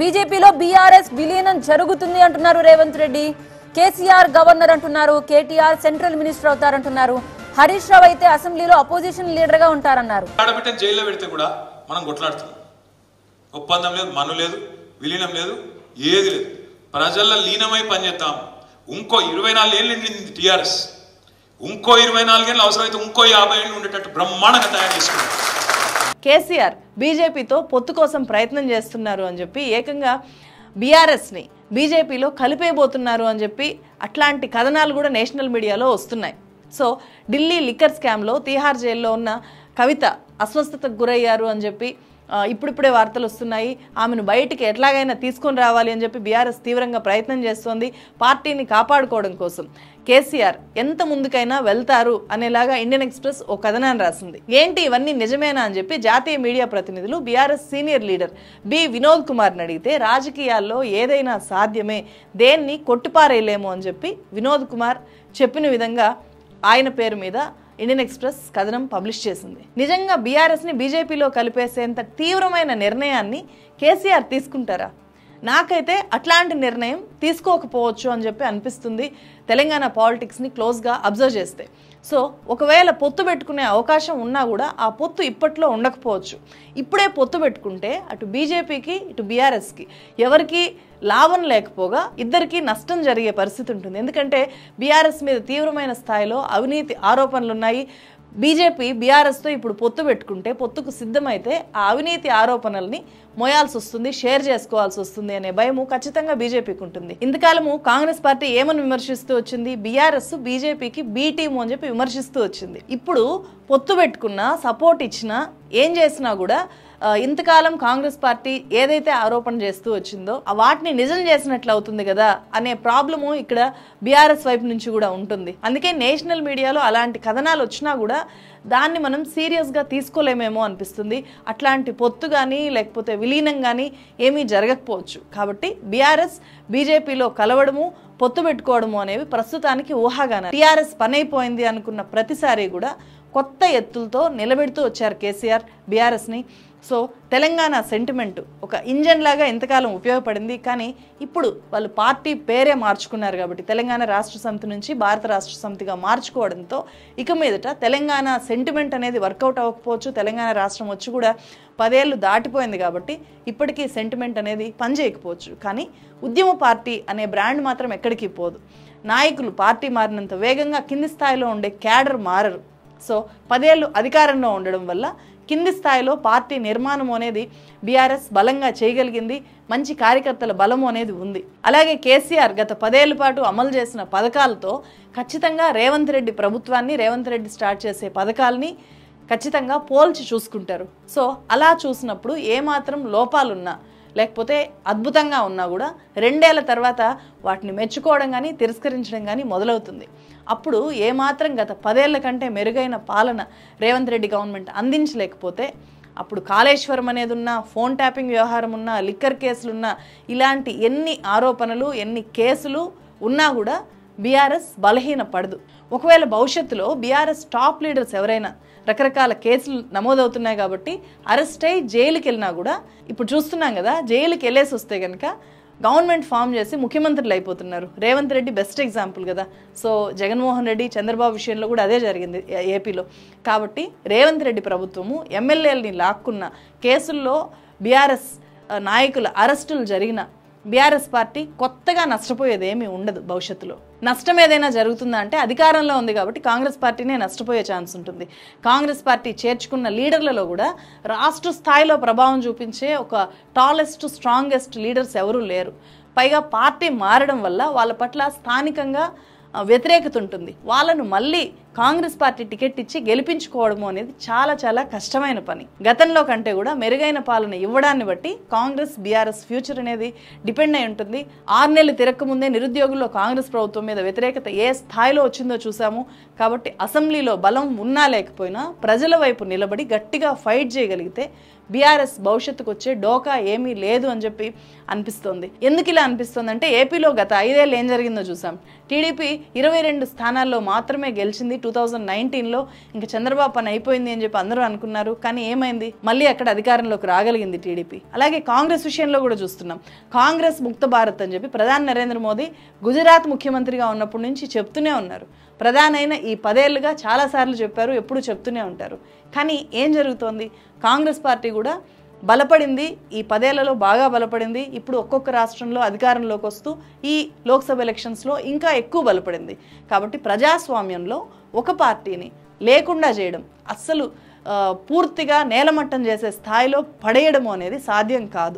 బీజేపీలో బీఆర్ఎస్ విలీనం జరుగుతుంది అంటున్నారు రేవంత్ రెడ్డి కేసీఆర్ గవర్నర్ అంటున్నారు కేటీఆర్ సెంట్రల్ మినిస్టర్ అవుతారంటున్నారు హరీష్ రావు అయితే అసెంబ్లీలో అపోజిషన్ లీడర్ గా ఉంటారన్నారు జైల్లో పెడితే కూడా మనం కొట్లాడుతున్నాం ఒప్పందం లేదు మను లేదు విలీనం లేదు ఏది లేదు ప్రజల్లో లీనమై పనిచేద్దాం ఇంకో ఇరవై నాలుగు ఏళ్ళు నిండింది టీఆర్ఎస్ ఇంకో ఇరవై నాలుగేళ్ళు అవసరమైతే ఇంకో యాభై ఏళ్ళు ఉండేటట్టు బ్రహ్మాండంగా తయారు చేసుకున్నాం కేసీఆర్ బీజేపీతో పొత్తు కోసం ప్రయత్నం చేస్తున్నారు అని చెప్పి ఏకంగా బీఆర్ఎస్ని బీజేపీలో కలిపేయబోతున్నారు అని చెప్పి అట్లాంటి కథనాలు కూడా నేషనల్ మీడియాలో వస్తున్నాయి సో ఢిల్లీ లిక్కర్ స్కామ్లో తీహార్ జైల్లో ఉన్న కవిత అస్వస్థతకు గురయ్యారు అని చెప్పి ఇప్పుడిప్పుడే వార్తలు వస్తున్నాయి ఆమెను బయటికి ఎట్లాగైనా తీసుకొని రావాలి అని చెప్పి బీఆర్ఎస్ తీవ్రంగా ప్రయత్నం చేస్తోంది పార్టీని కాపాడుకోవడం కోసం కేసీఆర్ ఎంత ముందుకైనా వెళ్తారు అనేలాగా ఇండియన్ ఎక్స్ప్రెస్ ఓ కథనాన్ని రాసింది ఏంటి ఇవన్నీ నిజమేనా అని చెప్పి జాతీయ మీడియా ప్రతినిధులు BRS senior leader B Vinod కుమార్ని అడిగితే రాజకీయాల్లో ఏదైనా సాధ్యమే దేన్ని కొట్టుపారేయలేము అని చెప్పి వినోద్ కుమార్ చెప్పిన విధంగా ఆయన పేరు మీద ఇండియన్ ఎక్స్ప్రెస్ కథనం పబ్లిష్ చేసింది నిజంగా బీఆర్ఎస్ని బీజేపీలో కలిపేసేంత తీవ్రమైన నిర్ణయాన్ని కేసీఆర్ తీసుకుంటారా నాకైతే అట్లాంటి నిర్ణయం తీసుకోకపోవచ్చు అని చెప్పి అనిపిస్తుంది తెలంగాణ పాలిటిక్స్ని క్లోజ్గా అబ్జర్వ్ చేస్తే సో ఒకవేళ పొత్తు పెట్టుకునే అవకాశం ఉన్నా కూడా ఆ పొత్తు ఇప్పట్లో ఉండకపోవచ్చు ఇప్పుడే పొత్తు పెట్టుకుంటే అటు బీజేపీకి ఇటు బీఆర్ఎస్కి ఎవరికి లాభం లేకపోగా ఇద్దరికీ నష్టం జరిగే పరిస్థితి ఉంటుంది ఎందుకంటే బీఆర్ఎస్ మీద తీవ్రమైన స్థాయిలో అవినీతి ఆరోపణలు ఉన్నాయి బీజేపీ బీఆర్ఎస్తో ఇప్పుడు పొత్తు పెట్టుకుంటే పొత్తుకు సిద్ధమైతే ఆ అవినీతి ఆరోపణల్ని మోయాల్సి వస్తుంది షేర్ చేసుకోవాల్సి వస్తుంది అనే భయము ఖచ్చితంగా బీజేపీకి ఉంటుంది ఇంతకాలము కాంగ్రెస్ పార్టీ ఏమని విమర్శిస్తూ వచ్చింది బీఆర్ఎస్ బీజేపీకి బీ టీము అని చెప్పి విమర్శిస్తూ వచ్చింది ఇప్పుడు పొత్తు పెట్టుకున్నా సపోర్ట్ ఇచ్చినా ఏం చేసినా కూడా ఇంతకాలం కాంగ్రెస్ పార్టీ ఏదైతే ఆరోపణ చేస్తూ వచ్చిందో వాటిని నిజం చేసినట్లు అవుతుంది కదా అనే ప్రాబ్లము ఇక్కడ బీఆర్ఎస్ వైపు నుంచి కూడా ఉంటుంది అందుకే నేషనల్ మీడియాలో అలాంటి కథనాలు వచ్చినా కూడా దాన్ని మనం సీరియస్గా తీసుకోలేమేమో అనిపిస్తుంది అట్లాంటి పొత్తు కానీ లేకపోతే విలీనం కానీ ఏమీ జరగకపోవచ్చు కాబట్టి బీఆర్ఎస్ బీజేపీలో కలవడము పొత్తు పెట్టుకోవడము అనేవి ప్రస్తుతానికి ఊహాగాన టీఆర్ఎస్ పనైపోయింది అనుకున్న ప్రతిసారి కూడా కొత్త ఎత్తులతో నిలబెడుతూ వచ్చారు కేసీఆర్ బీఆర్ఎస్ని సో తెలంగాణ సెంటిమెంట్ ఒక ఇంజన్ లాగా ఎంతకాలం ఉపయోగపడింది కానీ ఇప్పుడు వాళ్ళు పార్టీ పేరే మార్చుకున్నారు కాబట్టి తెలంగాణ రాష్ట్ర సమితి నుంచి భారత రాష్ట్ర సమితిగా మార్చుకోవడంతో ఇక మీదట తెలంగాణ సెంటిమెంట్ అనేది వర్కౌట్ అవ్వకపోవచ్చు తెలంగాణ రాష్ట్రం వచ్చి కూడా పదేళ్ళు దాటిపోయింది కాబట్టి ఇప్పటికీ సెంటిమెంట్ అనేది పనిచేయకపోవచ్చు కానీ ఉద్యమ పార్టీ అనే బ్రాండ్ మాత్రం ఎక్కడికి పోదు నాయకులు పార్టీ మారినంత వేగంగా కింది స్థాయిలో ఉండే క్యాడర్ మారరు సో పదేళ్ళు అధికారంలో ఉండడం వల్ల కింది స్థాయిలో పార్టీ నిర్మాణం అనేది బీఆర్ఎస్ బలంగా చేయగలిగింది మంచి కార్యకర్తల బలం అనేది ఉంది అలాగే కేసీఆర్ గత పదేళ్ల పాటు అమలు చేసిన పథకాలతో ఖచ్చితంగా రేవంత్ రెడ్డి ప్రభుత్వాన్ని రేవంత్ రెడ్డి స్టార్ట్ చేసే పథకాలని ఖచ్చితంగా పోల్చి చూసుకుంటారు సో అలా చూసినప్పుడు ఏమాత్రం లోపాలున్నా లేకపోతే అద్భుతంగా ఉన్నా కూడా రెండేళ్ల తర్వాత వాటిని మెచ్చుకోవడం కానీ తిరస్కరించడం కానీ మొదలవుతుంది అప్పుడు ఏమాత్రం గత పదేళ్ల కంటే మెరుగైన పాలన రేవంత్ రెడ్డి గవర్నమెంట్ అందించలేకపోతే అప్పుడు కాళేశ్వరం అనేది ఉన్నా ఫోన్ ట్యాపింగ్ వ్యవహారం ఉన్నా లిక్కర్ కేసులున్నా ఇలాంటి ఎన్ని ఆరోపణలు ఎన్ని కేసులు ఉన్నా కూడా బీఆర్ఎస్ బలహీన పడదు ఒకవేళ భవిష్యత్తులో బీఆర్ఎస్ టాప్ లీడర్స్ ఎవరైనా రకరకాల కేసులు నమోదవుతున్నాయి కాబట్టి అరెస్ట్ అయి జైలుకి వెళ్ళినా కూడా ఇప్పుడు చూస్తున్నాం కదా జైలుకి వెళ్ళేసి వస్తే కనుక గవర్నమెంట్ ఫామ్ చేసి ముఖ్యమంత్రులు అయిపోతున్నారు రేవంత్ రెడ్డి బెస్ట్ ఎగ్జాంపుల్ కదా సో జగన్మోహన్ రెడ్డి చంద్రబాబు విషయంలో కూడా అదే జరిగింది ఏపీలో కాబట్టి రేవంత్ రెడ్డి ప్రభుత్వము ఎమ్మెల్యేలని లాక్కున్న కేసుల్లో బీఆర్ఎస్ నాయకుల అరెస్టులు జరిగిన బీఆర్ఎస్ పార్టీ కొత్తగా నష్టపోయేది ఏమీ ఉండదు భవిష్యత్తులో నష్టం ఏదైనా జరుగుతుందా అంటే అధికారంలో ఉంది కాబట్టి కాంగ్రెస్ పార్టీనే నష్టపోయే ఛాన్స్ ఉంటుంది కాంగ్రెస్ పార్టీ చేర్చుకున్న లీడర్లలో కూడా రాష్ట్ర స్థాయిలో ప్రభావం చూపించే ఒక టాలెస్ట్ స్ట్రాంగెస్ట్ లీడర్స్ ఎవరూ లేరు పైగా పార్టీ మారడం వల్ల వాళ్ళ పట్ల స్థానికంగా వ్యతిరేకత ఉంటుంది వాళ్ళను మళ్ళీ కాంగ్రెస్ పార్టీ టికెట్ ఇచ్చి గెలిపించుకోవడము అనేది చాలా చాలా కష్టమైన పని గతంలో కంటే కూడా మెరుగైన పాలన ఇవ్వడాన్ని బట్టి కాంగ్రెస్ బీఆర్ఎస్ ఫ్యూచర్ అనేది డిపెండ్ అయి ఉంటుంది ఆరు నెలలు ముందే నిరుద్యోగుల్లో కాంగ్రెస్ ప్రభుత్వం మీద వ్యతిరేకత ఏ స్థాయిలో వచ్చిందో చూసాము కాబట్టి అసెంబ్లీలో బలం ఉన్నా లేకపోయినా ప్రజల వైపు నిలబడి గట్టిగా ఫైట్ చేయగలిగితే బీఆర్ఎస్ భవిష్యత్తుకు వచ్చే డోకా ఏమీ లేదు అని చెప్పి అనిపిస్తోంది ఎందుకు ఇలా అనిపిస్తోందంటే ఏపీలో గత ఐదేళ్ళు ఏం జరిగిందో చూసాం టీడీపీ ఇరవై రెండు స్థానాల్లో మాత్రమే గెలిచింది టూ థౌజండ్ నైన్టీన్లో ఇంకా చంద్రబాబు పని అయిపోయింది అని చెప్పి అందరూ అనుకున్నారు కానీ ఏమైంది మళ్ళీ అక్కడ అధికారంలోకి రాగలిగింది టీడీపీ అలాగే కాంగ్రెస్ విషయంలో కూడా చూస్తున్నాం కాంగ్రెస్ ముక్త భారత్ అని చెప్పి ప్రధాని నరేంద్ర మోదీ గుజరాత్ ముఖ్యమంత్రిగా ఉన్నప్పటి నుంచి చెప్తూనే ఉన్నారు ప్రధానైన ఈ పదేళ్లుగా చాలాసార్లు చెప్పారు ఎప్పుడు చెప్తూనే ఉంటారు కానీ ఏం జరుగుతోంది కాంగ్రెస్ పార్టీ కూడా బలపడింది ఈ పదేళ్లలో బాగా బలపడింది ఇప్పుడు ఒక్కొక్క రాష్ట్రంలో అధికారంలోకి వస్తూ ఈ లోక్సభ ఎలక్షన్స్లో ఇంకా ఎక్కువ బలపడింది కాబట్టి ప్రజాస్వామ్యంలో ఒక పార్టీని లేకుండా చేయడం అస్సలు పూర్తిగా నేలమట్టం చేసే స్థాయిలో పడేయడం అనేది సాధ్యం కాదు